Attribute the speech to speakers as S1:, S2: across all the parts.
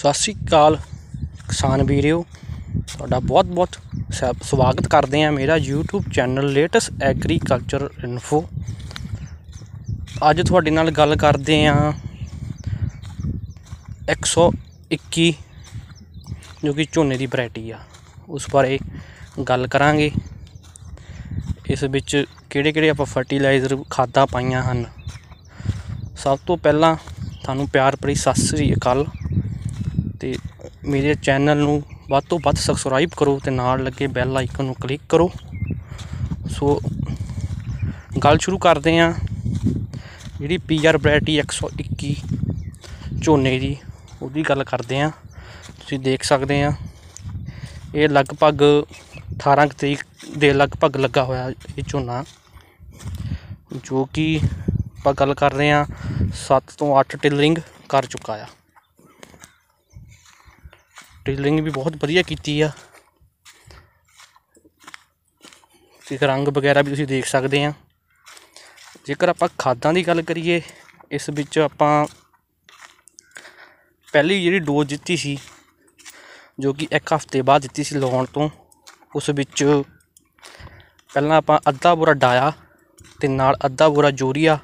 S1: ਸਤਿ ਸ੍ਰੀ ਅਕਾਲ ਕਿਸਾਨ ਵੀਰਿਓ ਤੁਹਾਡਾ ਬਹੁਤ-ਬਹੁਤ ਸਵਾਗਤ ਕਰਦੇ ਆ ਮੇਰਾ YouTube channel latest agriculture info ਅੱਜ ਤੁਹਾਡੇ ਨਾਲ ਗੱਲ ਕਰਦੇ ਆ 121 ਜੋ ਕਿ ਝੋਨੇ ਦੀ ਵੈਰਾਈਟੀ ਆ ਉਸ ਬਾਰੇ ਗੱਲ ਕਰਾਂਗੇ ਇਸ ਵਿੱਚ ਕਿਹੜੇ-ਕਿਹੜੇ ਆਪਾਂ ਫਰਟੀਲਾਈਜ਼ਰ ਖਾਦਾਂ ਪਾਈਆਂ ਹਨ ਸਭ ਤੋਂ ਪਹਿਲਾਂ ਤੁਹਾਨੂੰ ਪਿਆਰ ਭਰੀ ਸਤਿ ਸ੍ਰੀ ਅਕਾਲ ਮੇਰੇ ਚੈਨਲ ਨੂੰ ਵੱਧ ਤੋਂ ਵੱਧ ਸਬਸਕ੍ਰਾਈਬ ਕਰੋ ਤੇ ਨਾਲ ਲੱਗੇ ਬੈਲ ਆਈਕਨ ਨੂੰ ਕਲਿੱਕ ਕਰੋ ਸੋ ਗੱਲ ਸ਼ੁਰੂ ਕਰਦੇ ਆਂ ਜਿਹੜੀ ਪੀਆਰ ਵੈਰਾਈਟੀ 121 ਝੋਨੇ ਦੀ ਉਹਦੀ ਗੱਲ ਕਰਦੇ ਆਂ ਤੁਸੀਂ ਦੇਖ ਸਕਦੇ ਆਂ ਇਹ ਲਗਭਗ 18 ਤਰੀਕ ਦੇ ਲਗਭਗ ਲੱਗਾ ਹੋਇਆ ਇਹ ਝੋਨਾ ਜੋ ਕਿ ਆਪਾਂ ਗੱਲ ਕਰ ਰਹੇ ਆਂ 7 ਤੋਂ 8 ਟਿਲਰਿੰਗ ਕਰ ਚੁੱਕਾ ਆ ਟੇਲਰਿੰਗ ਵੀ ਬਹੁਤ ਵਧੀਆ ਕੀਤੀ ਆ ਤੇ ਰੰਗ ਵਗੈਰਾ ਵੀ ਤੁਸੀਂ ਦੇਖ ਸਕਦੇ ਆ ਜੇਕਰ ਆਪਾਂ ਖਾਦਾਂ ਦੀ ਗੱਲ ਕਰੀਏ ਇਸ ਵਿੱਚ ਆਪਾਂ ਪਹਿਲੀ ਜਿਹੜੀ ਡੋਜ਼ ਦਿੱਤੀ ਸੀ ਜੋ ਕਿ ਇੱਕ ਹਫ਼ਤੇ ਬਾਅਦ ਦਿੱਤੀ ਸੀ ਲਾਉਣ ਤੋਂ ਉਸ ਵਿੱਚ ਪਹਿਲਾਂ ਆਪਾਂ ਅੱਧਾ ਬੁਰਾ ਡਾਇਆ ਤੇ ਨਾਲ ਅੱਧਾ ਬੁਰਾ ਜੋਰੀਆ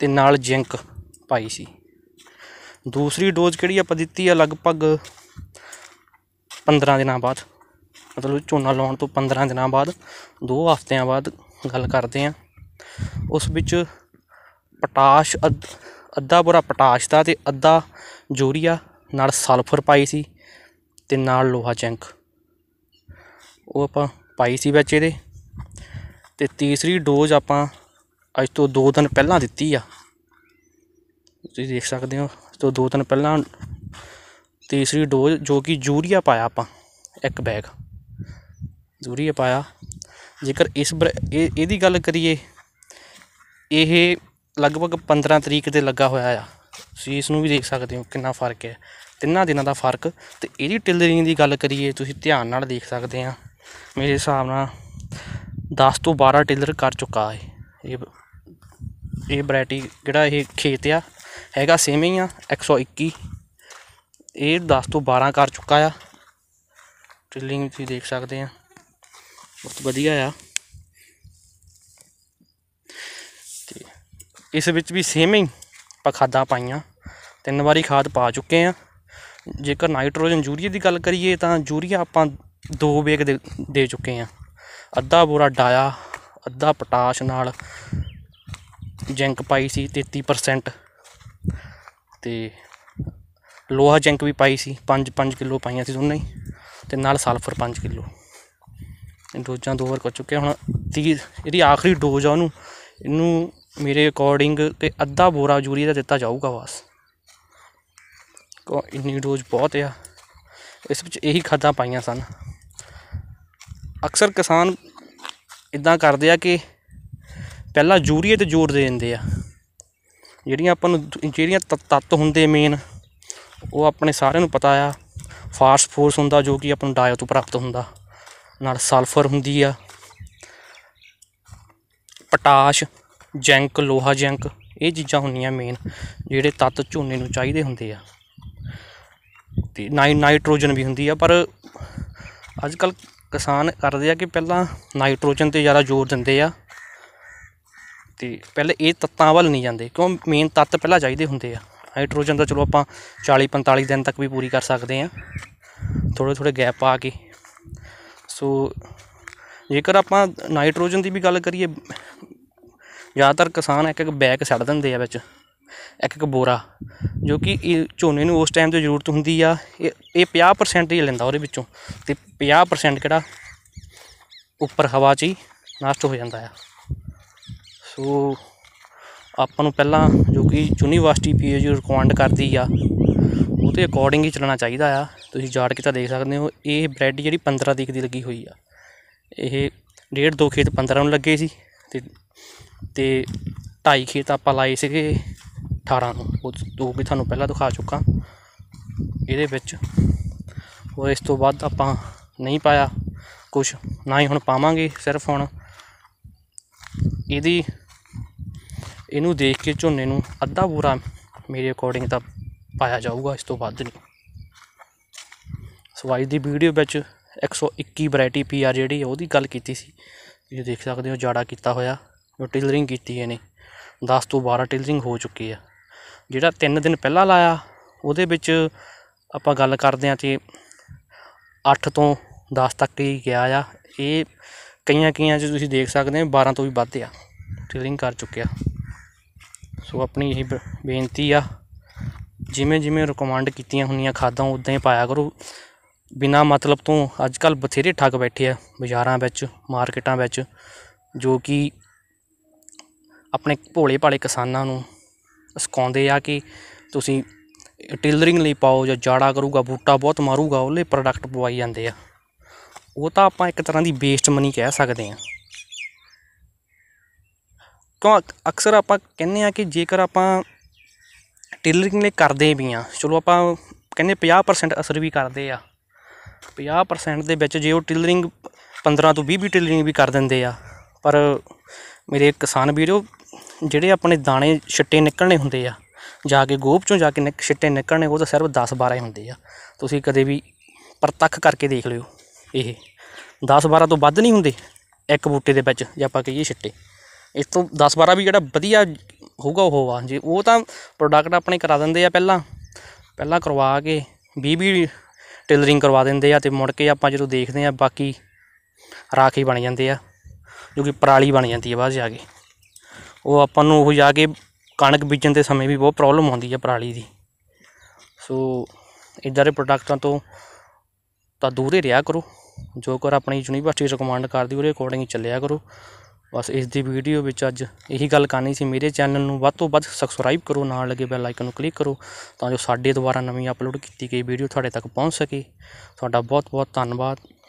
S1: ਤੇ ਨਾਲ ਜ਼ਿੰਕ ਪਾਈ ਸੀ ਦੂਸਰੀ ਡੋਜ਼ ਕਿਹੜੀ ਆਪਾਂ ਦਿੱਤੀ ਆ ਲਗਭਗ 15 ਦਿਨਾਂ ਬਾਅਦ ਮਤਲਬ ਝੋਨਾ ਲਾਉਣ ਤੋਂ 15 ਦਿਨਾਂ ਬਾਅਦ ਦੋ ਹਫ਼ਤਿਆਂ ਬਾਅਦ ਗੱਲ ਕਰਦੇ ਆ ਉਸ ਵਿੱਚ ਪਟਾਸ਼ ਅੱਧਾ ਬੁਰਾ ਪਟਾਸ਼ ਦਾ ਤੇ ਅੱਧਾ ਜੂਰੀਆ ਨਾਲ ਸਲਫਰ ਪਾਈ ਸੀ ਤੇ ਨਾਲ ਲੋਹਾ ਚੈਂਕ ਉਹ ਆਪਾਂ ਪਾਈ ਸੀ ਵਿੱਚ ਇਹਦੇ ਤੇ ਤੀਸਰੀ ਡੋਜ਼ ਆਪਾਂ ਅੱਜ ਤੋਂ 2 ਦਿਨ ਪਹਿਲਾਂ ਦਿੱਤੀ ਆ ਤੁਸੀਂ ਦੇਖ ਸਕਦੇ ਹੋ ਤੋਂ ਦੋ ਦਿਨ ਪਹਿਲਾਂ ਤੀਸਰੀ ਡੋਜ਼ ਜੋ ਕਿ ਯੂਰੀਆ ਪਾਇਆ ਆਪਾਂ ਇੱਕ ਬੈਗ ਯੂਰੀਆ ਪਾਇਆ ਜੇਕਰ ਇਸ ਇਹਦੀ ਗੱਲ ਕਰੀਏ ਇਹ ਲਗਭਗ 15 ਤਰੀਕ ਤੇ ਲੱਗਾ ਹੋਇਆ ਆ ਤੁਸੀਂ ਇਸ ਨੂੰ ਵੀ ਦੇਖ ਸਕਦੇ ਹੋ ਕਿੰਨਾ ਫਰਕ ਹੈ ਤਿੰਨਾਂ ਦਿਨਾਂ ਦਾ ਫਰਕ ਤੇ ਇਹਦੀ ਟਿਲਰਿੰਗ ਦੀ ਗੱਲ ਕਰੀਏ ਤੁਸੀਂ ਧਿਆਨ ਨਾਲ ਦੇਖ ਸਕਦੇ ਆ ਮੇਰੇ ਹਿਸਾਬ ਨਾਲ 10 ਤੋਂ 12 ਟਿਲਰ ਕਰ ਚੁੱਕਾ ਹੈ ਇਹ ਇਹ ਵੈਰਾਈਟੀ ਜਿਹੜਾ ਇਹ ਖੇਤ ਆ ਹੈਗਾ ਸੇਮ ਹੀ ਆ 121 ਇਹ 10 ਤੋਂ 12 ਕਰ ਚੁੱਕਾ ਆ ਟ੍ਰਿਲਿੰਗ ਤੁਸੀਂ ਦੇਖ ਸਕਦੇ ਆ ਬਹੁਤ ਵਧੀਆ ਆ ਤੇ ਇਸ ਵਿੱਚ ਵੀ ਸੇਮ ਹੀ ਪਖਾਦਾ ਪਾਈਆਂ ਤਿੰਨ ਵਾਰੀ ਖਾਦ ਪਾ ਚੁੱਕੇ ਆ ਜੇਕਰ ਨਾਈਟ੍ਰੋਜਨ ਯੂਰੀਆ ਦੀ ਗੱਲ ਕਰੀਏ ਤਾਂ ਯੂਰੀਆ ਆਪਾਂ ਦੋ ਵੇਗ ਦੇ ਚੁੱਕੇ ਆ ਅੱਧਾ ਬੋਰਾ ਡਾਇਆ ਅੱਧਾ ਪੋਟਾਸ਼ ਨਾਲ ਜਿੰਕ ਪਾਈ ਸੀ 33% ਤੇ ਲੋਹਾ ਜੰਕ ਵੀ ਪਾਈ ਸੀ 5 5 ਕਿਲੋ ਪਾਈਆਂ ਸੀ ਦੋਨੇ ਹੀ ਤੇ ਨਾਲ ਸਲਫਰ 5 ਕਿਲੋ ਡੋਜ਼ਾਂ ਦੋ ਵਾਰ ਕਰ ਚੁੱਕੇ ਹੁਣ ਤੀਰ ਇਹਦੀ ਆਖਰੀ ਡੋਜ਼ ਆ ਉਹਨੂੰ ਇਹਨੂੰ ਮੇਰੇ ਅਕੋਰਡਿੰਗ ਤੇ ਅੱਧਾ ਬੋਰਾ ਯੂਰੀਆ ਦਾ ਦਿੱਤਾ ਜਾਊਗਾ ਬਸ ਇੰਨੀ ਡੋਜ਼ ਬਹੁਤ ਆ ਇਸ ਵਿੱਚ ਇਹੀ ਖਾਦਾਂ ਪਾਈਆਂ ਸਨ ਅਕਸਰ ਕਿਸਾਨ ਇਦਾਂ ਕਰਦੇ ਆ ਕਿ ਪਹਿਲਾਂ ਯੂਰੀਏ ਤੇ ਜ਼ੋਰ ਦੇ ਦਿੰਦੇ ਆ ਜਿਹੜੀਆਂ ਆਪਾਂ ਨੂੰ ਜਿਹੜੀਆਂ ਤੱਤ ਹੁੰਦੇ ਮੇਨ ਉਹ ਆਪਣੇ ਸਾਰਿਆਂ ਨੂੰ ਪਤਾ ਆ ਫਾਸਫੋਰਸ ਹੁੰਦਾ ਜੋ ਕਿ ਆਪਾਂ ਨੂੰ ਡਾਇਓ ਤੋਂ ਪ੍ਰਾਪਤ ਹੁੰਦਾ ਨਾਲ ਸਲਫਰ ਹੁੰਦੀ ਆ ਪਟਾਸ਼ ਜੈਂਕ ਲੋਹਾ ਜੈਂਕ ਇਹ ਚੀਜ਼ਾਂ ਹੁੰਦੀਆਂ ਮੇਨ ਜਿਹੜੇ ਤੱਤ ਝੋਨੇ ਨੂੰ ਚਾਹੀਦੇ ਹੁੰਦੇ ਆ ਤੇ ਨਾਈਟ੍ਰੋਜਨ ਵੀ ਹੁੰਦੀ ਆ ਪਰ ਅੱਜ ਕੱਲ ਕਿਸਾਨ ਕਰਦੇ ਆ ਕਿ ਪਹਿਲਾਂ ਨਾਈਟ੍ਰੋਜਨ ਤੇ ਜ਼ਿਆਦਾ ਜ਼ੋਰ ਦਿੰਦੇ ਆ ਤੇ ਪਹਿਲੇ ਇਹ ਤੱਤਾਂ ਵੱਲ ਨਹੀਂ ਜਾਂਦੇ ਕਿਉਂ ਮੇਨ ਤੱਤ ਪਹਿਲਾਂ ਚਾਹੀਦੇ ਹੁੰਦੇ ਆ ਹਾਈਡਰੋਜਨ ਦਾ ਚਲੋ ਆਪਾਂ 40 45 ਦਿਨ ਤੱਕ ਵੀ ਪੂਰੀ ਕਰ ਸਕਦੇ ਆ ਥੋੜੇ ਥੋੜੇ ਗੈਪ ਪਾ ਕੇ ਸੋ ਜੇਕਰ ਆਪਾਂ ਨਾਈਟ੍ਰੋਜਨ ਦੀ ਵੀ ਗੱਲ ਕਰੀਏ ਜ਼ਿਆਦਾਤਰ ਕਿਸਾਨ ਇੱਕ ਇੱਕ ਬੈਗ ਛੱਡ ਦਿੰਦੇ ਆ ਵਿੱਚ ਇੱਕ ਇੱਕ ਬੋਰਾ ਜੋ ਕਿ ਇਹ ਝੋਨੇ ਨੂੰ ਉਸ ਟਾਈਮ ਤੇ ਜ਼ਰੂਰਤ ਹੁੰਦੀ ਆ ਇਹ ਇਹ 50% ਹੀ ਲੈਂਦਾ ਉਹਦੇ ਵਿੱਚੋਂ ਤੇ 50% ਕਿਹੜਾ ਉੱਪਰ ਹਵਾ 'ਚ ਹੀ ਨਸ਼ਟ ਹੋ ਜਾਂਦਾ ਆ ਸੋ ਆਪਾਂ ਨੂੰ ਪਹਿਲਾਂ ਜੋ ਕਿ ਯੂਨੀਵਰਸਿਟੀ ਪੀਏਜੀ ਰਿਕਮੈਂਡ ਕਰਦੀ ਆ ਉਹਦੇ ਅਕੋਰਡਿੰਗ ਹੀ ਚੱਲਣਾ ਚਾਹੀਦਾ ਆ ਤੁਸੀਂ ਜਾੜ ਕੇ ਤਾਂ ਦੇਖ ਸਕਦੇ ਹੋ ਇਹ ਬ੍ਰੈਡ ਜਿਹੜੀ 15 ਤਰੀਕ ਦੀ ਲੱਗੀ ਹੋਈ ਆ ਇਹ ਡੇਢ ਦੋ ਖੇਤ 15 ਨੂੰ ਲੱਗੇ ਸੀ ਤੇ ਤੇ ਢਾਈ ਖੇਤ ਆਪਾਂ ਲਾਏ ਸੀਗੇ 18 ਨੂੰ ਉਹ ਦੋ ਵੀ ਤੁਹਾਨੂੰ ਪਹਿਲਾਂ ਦਿਖਾ ਚੁੱਕਾ ਇਹਦੇ ਵਿੱਚ ਹੋਰ ਇਸ ਤੋਂ ਬਾਅਦ ਆਪਾਂ ਨਹੀਂ ਪਾਇਆ ਕੁਝ ਨਾ ਹੀ ਹੁਣ ਪਾਵਾਂਗੇ ਸਿਰਫ ਹੁਣ ਇਹਦੀ ਇਹਨੂੰ ਦੇਖ ਕੇ ਝੋਨੇ ਨੂੰ ਅੱਧਾ ਬੂਰਾ ਮੇਰੇ ਅਕੋਰਡਿੰਗ ਤਾਂ ਪਾਇਆ ਜਾਊਗਾ ਇਸ ਤੋਂ ਵੱਧ ਨਹੀਂ ਸੋ ਅੱਜ ਦੀ ਵੀਡੀਓ ਵਿੱਚ 121 ਵੈਰਾਈਟੀ ਪੀਆਰ ਜਿਹੜੀ ਉਹਦੀ ਗੱਲ ਕੀਤੀ ਸੀ ਤੁਸੀਂ ਦੇਖ ਸਕਦੇ ਹੋ ਜਾੜਾ ਕੀਤਾ ਹੋਇਆ ਉਹ ਟੇਲਰਿੰਗ ਕੀਤੀ ਇਹਨੇ 10 ਤੋਂ 12 ਟੇਲਰਿੰਗ ਹੋ ਚੁੱਕੀ ਆ ਜਿਹੜਾ 3 ਦਿਨ ਪਹਿਲਾਂ ਲਾਇਆ ਉਹਦੇ ਵਿੱਚ ਆਪਾਂ ਗੱਲ ਕਰਦੇ ਆ ਤੇ 8 ਤੋਂ 10 ਤੱਕ ਹੀ ਗਿਆ ਆ ਇਹ ਕਈਆਂ ਕਈਆਂ 'ਚ ਤੁਸੀਂ ਦੇਖ ਸਕਦੇ ਹੋ 12 ਤੋਂ ਵੀ ਵੱਧ ਆ ਟਿਊਰਿੰਗ ਕਰ ਚੁੱਕਿਆ ਸੋ ਆਪਣੀ ਇਹ ਬੇਨਤੀ ਆ ਜਿਵੇਂ ਜਿਵੇਂ ਰეკਮੈਂਡ ਕੀਤੀਆਂ ਹੁੰਦੀਆਂ ਖਾਦਾਂ ਉਦਾਂ ਹੀ ਪਾਇਆ ਕਰੋ ਬਿਨਾ ਮਤਲਬ ਤੋਂ ਅੱਜ ਕੱਲ ਬਥੇਰੇ ਠੱਗ ਬੈਠੇ ਆ ਬਾਜ਼ਾਰਾਂ ਵਿੱਚ ਮਾਰਕੀਟਾਂ ਵਿੱਚ ਜੋ ਕਿ ਆਪਣੇ ਭੋਲੇ ਭਾਲੇ ਕਿਸਾਨਾਂ ਨੂੰ ਸਕਾਉਂਦੇ ਆ ਕਿ ਤੁਸੀਂ ਟੇਲਰਿੰਗ ਲਈ ਪਾਓ ਜਾਂ ਜਾੜਾ ਕਰੂਗਾ ਬੂਟਾ ਬਹੁਤ ਮਾਰੂਗਾ ਉਹਲੇ ਪ੍ਰੋਡਕਟ ਪਵਾਈ ਜਾਂਦੇ ਆ ਉਹ ਤਾਂ ਆਪਾਂ ਇੱਕ ਤਰ੍ਹਾਂ ਦੀ ਵੇਸਟ ਮਨੀ ਕਹਿ ਸਕਦੇ ਹਾਂ ਕਿਉਂ ਅਕਸਰ ਆਪਾਂ ਕਹਿੰਦੇ ਆ ਕਿ ਜੇਕਰ ਆਪਾਂ ਟੇਲਰਿੰਗ ਨੇ ਕਰਦੇ ਵੀ ਆ ਚਲੋ ਆਪਾਂ ਕਹਿੰਦੇ 50% ਅਸਰ ਵੀ ਕਰਦੇ ਆ 50% ਦੇ ਵਿੱਚ ਜੇ ਉਹ ਟੇਲਰਿੰਗ 15 ਤੋਂ 20 ਵੀ ਟੇਲਰਿੰਗ ਵੀ ਕਰ ਦਿੰਦੇ ਆ ਪਰ ਮੇਰੇ ਕਿਸਾਨ ਵੀਰੋ ਜਿਹੜੇ ਆਪਣੇ ਦਾਣੇ ਛਿੱਟੇ ਨਿਕਲਣੇ ਹੁੰਦੇ ਆ ਜਾ ਕੇ ਗੋਭ ਚੋਂ ਜਾ ਕੇ ਛਿੱਟੇ ਨਿਕਲਣੇ ਉਹ ਤਾਂ ਸਿਰਫ 10 12 ਹੁੰਦੇ ਆ ਤੁਸੀਂ ਕਦੇ ਵੀ ਪਰਤੱਖ ਕਰਕੇ ਦੇਖ ਲਿਓ ਇਹ 10-12 ਤੋਂ ਵੱਧ ਨਹੀਂ ਹੁੰਦੇ ਇੱਕ ਬੂਟੇ ਦੇ ਵਿੱਚ ਜੇ ਆਪਾਂ ਕਹੀਏ ਛਿੱਟੇ ਇਸ ਤੋਂ 10-12 ਵੀ ਜਿਹੜਾ ਵਧੀਆ ਹੋਊਗਾ ਉਹ ਆ ਜੇ ਉਹ ਤਾਂ ਪ੍ਰੋਡਕਟ ਆਪਣੇ ਕਰਾ ਦਿੰਦੇ ਆ ਪਹਿਲਾਂ ਪਹਿਲਾਂ ਕਰਵਾ ਕੇ 20-20 ਟੇਲਰਿੰਗ ਕਰਵਾ ਦਿੰਦੇ ਆ ਤੇ ਮੁੜ ਕੇ ਆਪਾਂ ਜਦੋਂ ਦੇਖਦੇ ਆ ਬਾਕੀ ਰਾਖੀ ਬਣ ਜਾਂਦੇ ਆ ਜੋ ਕਿ ਪਰਾਲੀ ਬਣ ਜਾਂਦੀ ਆ ਬਾਅਦ ਜਾ ਕੇ ਉਹ ਆਪਾਂ ਨੂੰ ਉਹ ਜਾ ਕੇ ਕਣਕ ਬੀਜਣ ਦੇ ਸਮੇਂ ਵੀ ਬਹੁਤ ਪ੍ਰੋਬਲਮ ਆਉਂਦੀ ਆ ਪਰਾਲੀ ਦੀ ਸੋ ਇਦਾਂ ਦੇ ਪ੍ਰੋਡਕਟਾਂ ਤੋਂ ਤਾਂ ਦੂਰ ਹੀ ਰਿਹਾ ਕਰੋ ਜੋ ਕਰ ਆਪਣੀ ਯੂਨੀਵਰਸਿਟੀ ਰਿਕਮੈਂਡ ਕਰਦੀ ਉਹਦੇ ਅਕੋਰਡਿੰਗ ਚੱਲਿਆ ਕਰੋ ਬਸ ਇਸ ਦੀ ਵੀਡੀਓ ਵਿੱਚ ਅੱਜ ਇਹੀ ਗੱਲ ਕਰਨੀ ਸੀ ਮੇਰੇ ਚੈਨਲ ਨੂੰ ਵੱਧ ਤੋਂ ਵੱਧ ਸਬਸਕ੍ਰਾਈਬ ਕਰੋ ਨਾਲ ਲੱਗੇ ਬੈਲ ਆਈਕਨ ਨੂੰ ਕਲਿੱਕ ਕਰੋ ਤਾਂ ਜੋ ਸਾਡੇ ਦੁਆਰਾ ਨਵੀਂ ਅਪਲੋਡ ਕੀਤੀ ਗਈ ਵੀਡੀਓ ਤੁਹਾਡੇ ਤੱਕ ਪਹੁੰਚ ਸਕੇ ਤੁਹਾਡਾ ਬਹੁਤ ਬਹੁਤ ਧੰਨਵਾਦ